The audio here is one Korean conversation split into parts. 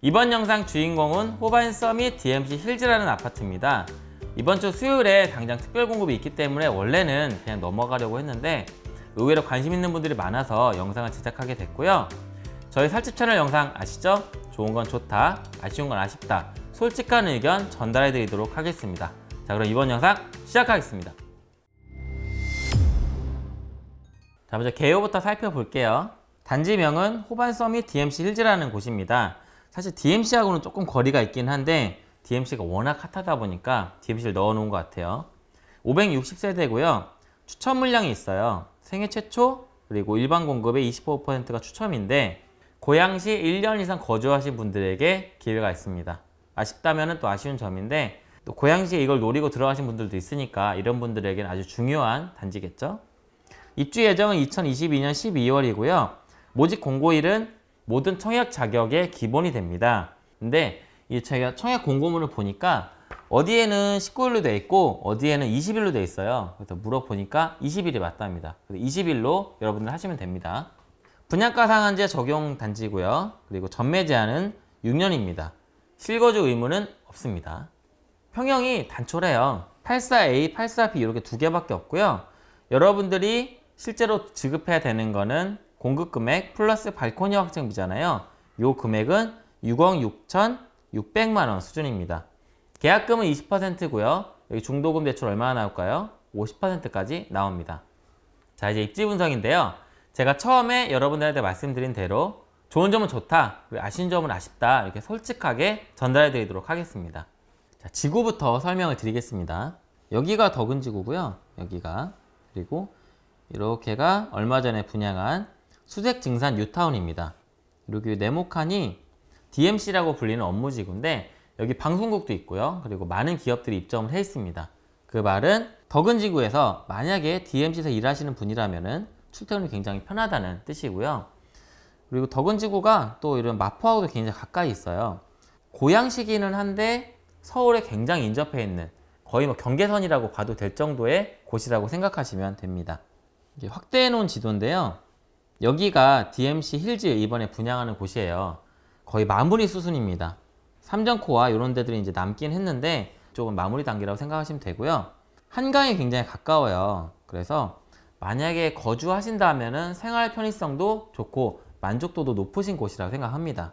이번 영상 주인공은 호반 서밋 DMC 힐즈라는 아파트입니다. 이번 주 수요일에 당장 특별 공급이 있기 때문에 원래는 그냥 넘어가려고 했는데 의외로 관심 있는 분들이 많아서 영상을 제작하게 됐고요. 저희 살집 채널 영상 아시죠? 좋은 건 좋다, 아쉬운 건 아쉽다 솔직한 의견 전달해 드리도록 하겠습니다. 자 그럼 이번 영상 시작하겠습니다. 자 먼저 개요부터 살펴볼게요. 단지명은 호반 서밋 DMC 힐즈라는 곳입니다. 사실 DMC하고는 조금 거리가 있긴 한데 DMC가 워낙 핫하다 보니까 DMC를 넣어놓은 것 같아요. 560세대고요. 추첨 물량이 있어요. 생애 최초 그리고 일반 공급의 25%가 추첨인데 고양시 1년 이상 거주하신 분들에게 기회가 있습니다. 아쉽다면 또 아쉬운 점인데 또 고양시에 이걸 노리고 들어가신 분들도 있으니까 이런 분들에게는 아주 중요한 단지겠죠. 입주 예정은 2022년 12월이고요. 모집 공고일은 모든 청약 자격의 기본이 됩니다. 근데 이 제가 청약 공고문을 보니까 어디에는 19일로 돼 있고 어디에는 20일로 돼 있어요. 그래서 물어보니까 20일이 맞답니다. 그래서 20일로 여러분들 하시면 됩니다. 분양가 상한제 적용 단지고요. 그리고 전매 제한은 6년입니다. 실거주 의무는 없습니다. 평형이 단촐해요. 84A, 84B 이렇게 두 개밖에 없고요. 여러분들이 실제로 지급해야 되는 거는 공급 금액 플러스 발코니 확정비잖아요. 요 금액은 6억 6천 6백만 원 수준입니다. 계약금은 20%고요. 여기 중도금 대출 얼마나 나올까요? 50%까지 나옵니다. 자 이제 입지 분석인데요. 제가 처음에 여러분들한테 말씀드린 대로 좋은 점은 좋다, 아쉬운 점은 아쉽다 이렇게 솔직하게 전달해 드리도록 하겠습니다. 자, 지구부터 설명을 드리겠습니다. 여기가 덕은 지구고요. 여기가 그리고 이렇게가 얼마 전에 분양한 수색 증산 뉴타운입니다. 그리고 네모칸이 DMC라고 불리는 업무지구인데 여기 방송국도 있고요. 그리고 많은 기업들이 입점을 해 있습니다. 그 말은 더은지구에서 만약에 DMC에서 일하시는 분이라면 출퇴근이 굉장히 편하다는 뜻이고요. 그리고 더은지구가또 이런 마포하고도 굉장히 가까이 있어요. 고향시기는 한데 서울에 굉장히 인접해 있는 거의 뭐 경계선이라고 봐도 될 정도의 곳이라고 생각하시면 됩니다. 확대해 놓은 지도인데요. 여기가 DMC 힐즈 이번에 분양하는 곳이에요. 거의 마무리 수순입니다. 삼정코와 이런 데들이 이제 남긴 했는데 조금 마무리 단계라고 생각하시면 되고요. 한강이 굉장히 가까워요. 그래서 만약에 거주하신다면 생활 편의성도 좋고 만족도도 높으신 곳이라고 생각합니다.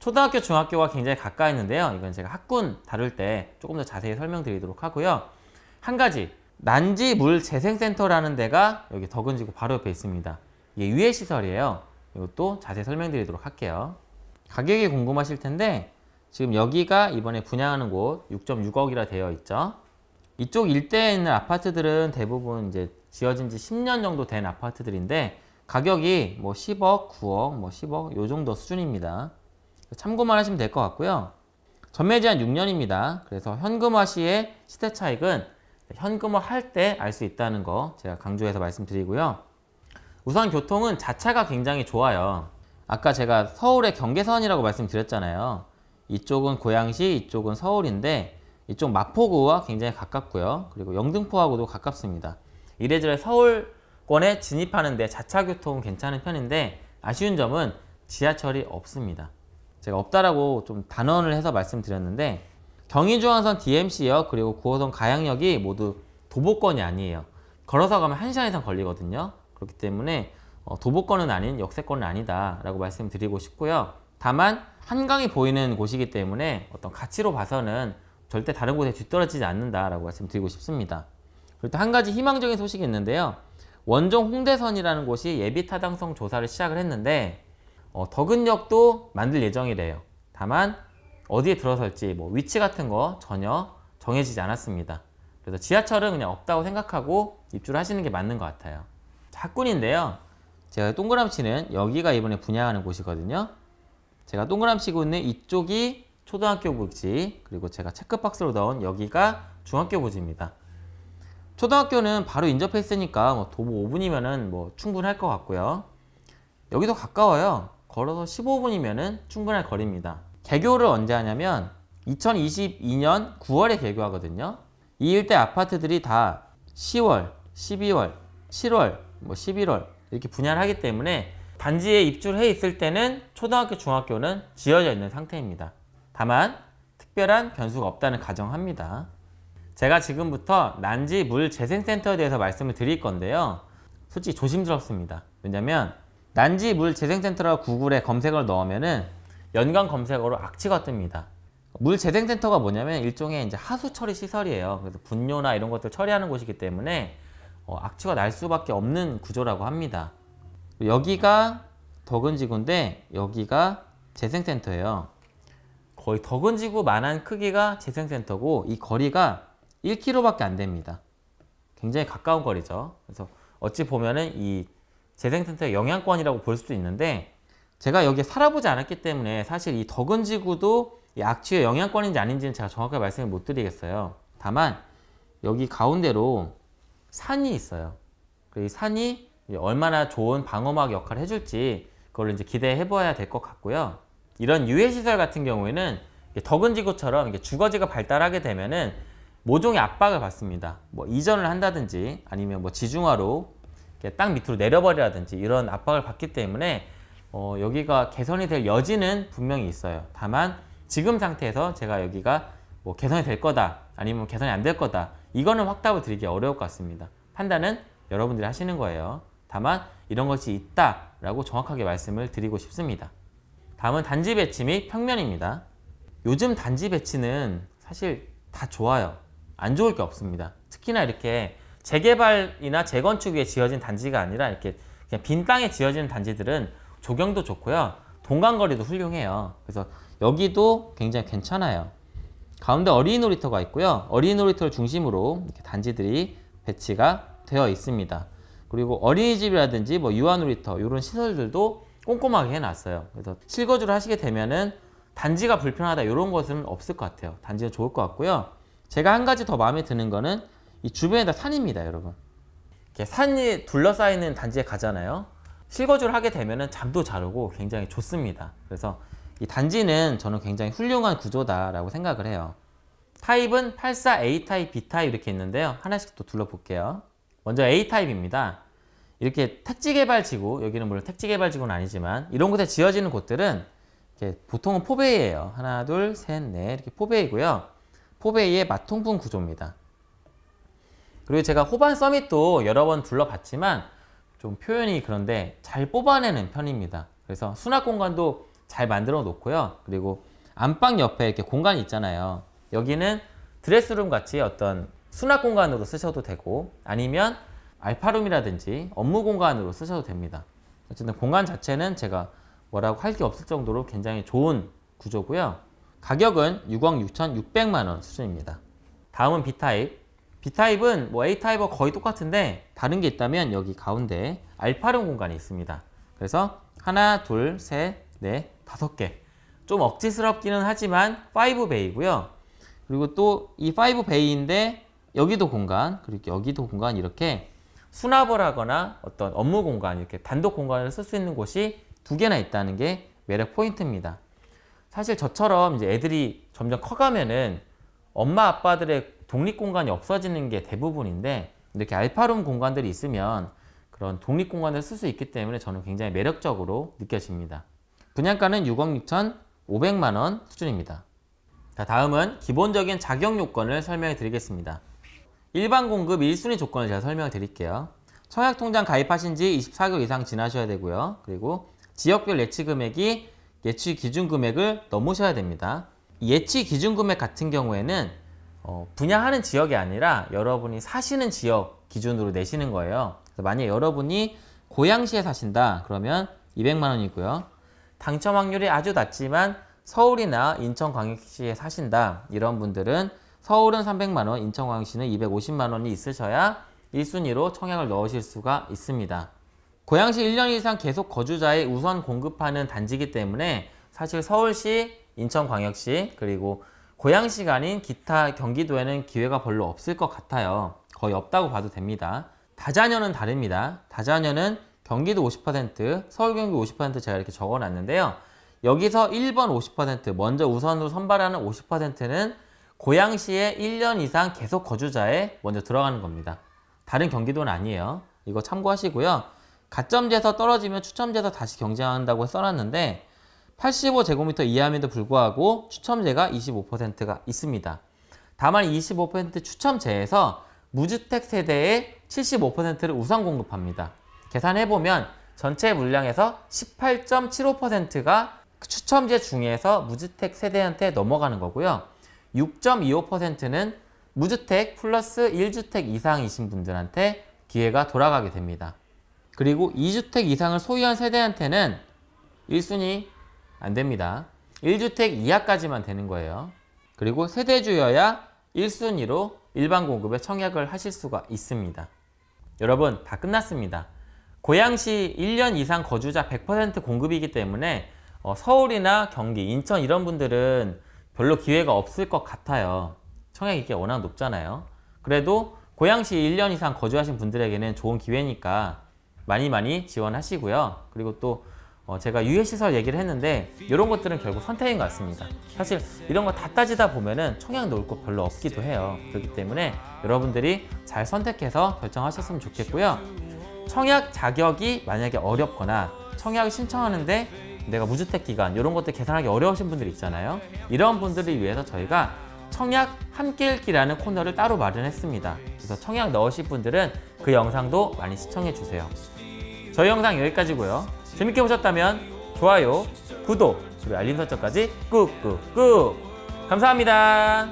초등학교, 중학교가 굉장히 가까이 있는데요. 이건 제가 학군 다룰 때 조금 더 자세히 설명드리도록 하고요. 한 가지, 난지물재생센터라는 데가 여기 덕은지구 바로 옆에 있습니다. 이게 예, 유해 시설이에요. 이것도 자세히 설명드리도록 할게요. 가격이 궁금하실 텐데 지금 여기가 이번에 분양하는 곳 6.6억이라 되어 있죠. 이쪽 일대에 있는 아파트들은 대부분 이제 지어진 지 10년 정도 된 아파트들인데 가격이 뭐 10억, 9억, 뭐 10억 요 정도 수준입니다. 참고만 하시면 될 것 같고요. 전매 제한 6년입니다. 그래서 현금화 시의 시세 차익은 현금화 할 때 알 수 있다는 거 제가 강조해서 말씀드리고요. 우선 교통은 자차가 굉장히 좋아요. 아까 제가 서울의 경계선이라고 말씀드렸잖아요. 이쪽은 고양시, 이쪽은 서울인데 이쪽 마포구와 굉장히 가깝고요. 그리고 영등포하고도 가깝습니다. 이래저래 서울권에 진입하는데 자차 교통은 괜찮은 편인데 아쉬운 점은 지하철이 없습니다. 제가 없다라고 좀 단언을 해서 말씀드렸는데 경인중앙선 DMC역 그리고 9호선 가양역이 모두 도보권이 아니에요. 걸어서 가면 1시간 이상 걸리거든요. 그렇기 때문에 어, 도보권은 아닌 역세권은 아니다라고 말씀드리고 싶고요. 다만 한강이 보이는 곳이기 때문에 어떤 가치로 봐서는 절대 다른 곳에 뒤떨어지지 않는다라고 말씀드리고 싶습니다. 그리고 또 한 가지 희망적인 소식이 있는데요. 원종 홍대선이라는 곳이 예비 타당성 조사를 시작을 했는데 어, 덕은역도 만들 예정이래요. 다만 어디에 들어설지 뭐 위치 같은 거 전혀 정해지지 않았습니다. 그래서 지하철은 그냥 없다고 생각하고 입주를 하시는 게 맞는 것 같아요. 사꾼인데요. 제가 동그라치는 미 여기가 이번에 분양하는 곳이거든요. 제가 동그라치고 미 있는 이쪽이 초등학교 부지 그리고 제가 체크박스로 넣은 여기가 중학교 부지입니다. 초등학교는 바로 인접해 있으니까 뭐 도보 5분이면 뭐 충분할 것 같고요. 여기도 가까워요. 걸어서 15분이면 충분할 거리입니다. 개교를 언제 하냐면 2022년 9월에 개교하거든요. 이 일대 아파트들이 다 10월, 12월, 7월, 뭐 11월 이렇게 분야를 하기 때문에 단지에 입주를 해 있을 때는 초등학교, 중학교는 지어져 있는 상태입니다. 다만 특별한 변수가 없다는 가정합니다. 제가 지금부터 난지 물 재생센터에 대해서 말씀을 드릴 건데요. 솔직히 조심스럽습니다. 왜냐면 난지 물 재생센터라고 구글에 검색을 넣으면은 연관 검색어로 악취가 뜹니다. 물 재생센터가 뭐냐면 일종의 이제 하수 처리 시설이에요. 그래서 분뇨나 이런 것들 처리하는 곳이기 때문에 어, 악취가 날 수밖에 없는 구조라고 합니다. 여기가 더근지구인데 여기가 재생센터예요. 거의 더근지구만한 크기가 재생센터고 이 거리가 1km밖에 안 됩니다. 굉장히 가까운 거리죠. 그래서 어찌 보면은 이 재생센터의 영향권이라고 볼 수도 있는데 제가 여기에 살아보지 않았기 때문에 사실 이더근지구도이 악취의 영향권인지 아닌지는 제가 정확하게 말씀을 못 드리겠어요. 다만 여기 가운데로 산이 있어요. 이 산이 얼마나 좋은 방어막 역할을 해줄지 그걸 이제 기대해 보아야될 것 같고요. 이런 유해시설 같은 경우에는 덕은지구처럼 주거지가 발달하게 되면은 모종의 압박을 받습니다. 뭐 이전을 한다든지 아니면 뭐 지중화로 땅 밑으로 내려버리라든지 이런 압박을 받기 때문에 어 여기가 개선이 될 여지는 분명히 있어요. 다만 지금 상태에서 제가 여기가 뭐 개선이 될 거다 아니면 개선이 안 될 거다 이거는 확답을 드리기 어려울 것 같습니다. 판단은 여러분들이 하시는 거예요. 다만 이런 것이 있다라고 정확하게 말씀을 드리고 싶습니다. 다음은 단지 배치 및 평면입니다. 요즘 단지 배치는 사실 다 좋아요. 안 좋을 게 없습니다. 특히나 이렇게 재개발이나 재건축 위에 지어진 단지가 아니라 이렇게 그냥 빈 땅에 지어지 단지들은 조경도 좋고요. 동간거리도 훌륭해요. 그래서 여기도 굉장히 괜찮아요. 가운데 어린이 놀이터가 있고요. 어린이 놀이터를 중심으로 단지들이 배치가 되어 있습니다. 그리고 어린이집이라든지 뭐 유아놀이터 이런 시설들도 꼼꼼하게 해놨어요. 그래서 실거주를 하시게 되면은 단지가 불편하다 이런 것은 없을 것 같아요. 단지는 좋을 것 같고요. 제가 한 가지 더 마음에 드는 거는 이 주변에다 산입니다, 여러분. 이렇게 산이 둘러싸이는 단지에 가잖아요. 실거주를 하게 되면은 잠도 잘 오고 굉장히 좋습니다. 그래서 이 단지는 저는 굉장히 훌륭한 구조다라고 생각을 해요. 타입은 84 A 타입, B 타입 이렇게 있는데요. 하나씩 또 둘러볼게요. 먼저 A 타입입니다. 이렇게 택지 개발 지구, 여기는 물론 택지 개발 지구는 아니지만 이런 곳에 지어지는 곳들은 보통은 포베이예요. 하나, 둘, 셋, 넷 이렇게 포베이고요. 포베이의 마통분 구조입니다. 그리고 제가 호반 서밋도 여러 번 둘러봤지만 좀 표현이 그런데 잘 뽑아내는 편입니다. 그래서 수납 공간도 잘 만들어 놓고요. 그리고 안방 옆에 이렇게 공간이 있잖아요. 여기는 드레스룸 같이 어떤 수납 공간으로 쓰셔도 되고 아니면 알파룸이라든지 업무 공간으로 쓰셔도 됩니다. 어쨌든 공간 자체는 제가 뭐라고 할 게 없을 정도로 굉장히 좋은 구조고요. 가격은 6억 6,600만 원 수준입니다. 다음은 B타입. B타입은 뭐 A타입과 거의 똑같은데 다른 게 있다면 여기 가운데 알파룸 공간이 있습니다. 그래서 하나, 둘, 셋, 네, 다섯 개. 좀 억지스럽기는 하지만 5베이고요. 그리고 또 이 5베이인데 여기도 공간, 그리고 여기도 공간 이렇게 수납을 하거나 어떤 업무 공간, 이렇게 단독 공간을 쓸 수 있는 곳이 두 개나 있다는 게 매력 포인트입니다. 사실 저처럼 이제 애들이 점점 커가면은 엄마 아빠들의 독립 공간이 없어지는 게 대부분인데 이렇게 알파룸 공간들이 있으면 그런 독립 공간을 쓸 수 있기 때문에 저는 굉장히 매력적으로 느껴집니다. 분양가는 6억 6천 5백만 원 수준입니다. 자, 다음은 기본적인 자격 요건을 설명해 드리겠습니다. 일반 공급 1순위 조건을 제가 설명해 드릴게요. 청약통장 가입하신 지 24개월 이상 지나셔야 되고요. 그리고 지역별 예치 금액이 예치 기준 금액을 넘으셔야 됩니다. 예치 기준 금액 같은 경우에는 어, 분양하는 지역이 아니라 여러분이 사시는 지역 기준으로 내시는 거예요. 만약에 여러분이 고양시에 사신다 그러면 200만 원이고요. 당첨 확률이 아주 낮지만 서울이나 인천광역시에 사신다 이런 분들은 서울은 300만원, 인천광역시는 250만원이 있으셔야 1순위로 청약을 넣으실 수가 있습니다. 고양시 1년 이상 계속 거주자의 우선 공급하는 단지이기 때문에 사실 서울시, 인천광역시 그리고 고양시가 아닌 기타 경기도에는 기회가 별로 없을 것 같아요. 거의 없다고 봐도 됩니다. 다자녀는 다릅니다. 다자녀는 경기도 50%, 서울 경기 50% 제가 이렇게 적어놨는데요. 여기서 1번 50% 먼저 우선으로 선발하는 50%는 고양시에 1년 이상 계속 거주자에 먼저 들어가는 겁니다. 다른 경기도는 아니에요. 이거 참고하시고요. 가점제에서 떨어지면 추첨제에서 다시 경쟁한다고 써놨는데 85제곱미터 이하임에도 불구하고 추첨제가 25%가 있습니다. 다만 25% 추첨제에서 무주택 세대의 75%를 우선 공급합니다. 계산해보면 전체 물량에서 18.75%가 추첨제 중에서 무주택 세대한테 넘어가는 거고요. 6.25%는 무주택 플러스 1주택 이상이신 분들한테 기회가 돌아가게 됩니다. 그리고 2주택 이상을 소유한 세대한테는 1순위 안 됩니다. 1주택 이하까지만 되는 거예요. 그리고 세대주여야 1순위로 일반 공급에 청약을 하실 수가 있습니다. 여러분 다 끝났습니다. 고양시 1년 이상 거주자 100% 공급이기 때문에 어, 서울이나 경기, 인천 이런 분들은 별로 기회가 없을 것 같아요. 청약 이게 워낙 높잖아요. 그래도 고양시 1년 이상 거주하신 분들에게는 좋은 기회니까 많이 많이 지원하시고요. 그리고 또 어, 제가 유해시설 얘기를 했는데 이런 것들은 결국 선택인 것 같습니다. 사실 이런 거 다 따지다 보면은 청약 놓을 거 별로 없기도 해요. 그렇기 때문에 여러분들이 잘 선택해서 결정하셨으면 좋겠고요. 청약 자격이 만약에 어렵거나 청약을 신청하는데 내가 무주택 기간 이런 것들 계산하기 어려우신 분들이 있잖아요. 이런 분들을 위해서 저희가 청약 함께 읽기라는 코너를 따로 마련했습니다. 그래서 청약 넣으실 분들은 그 영상도 많이 시청해 주세요. 저희 영상 여기까지고요. 재밌게 보셨다면 좋아요, 구독, 그리고 알림 설정까지 꾹꾹꾹 감사합니다.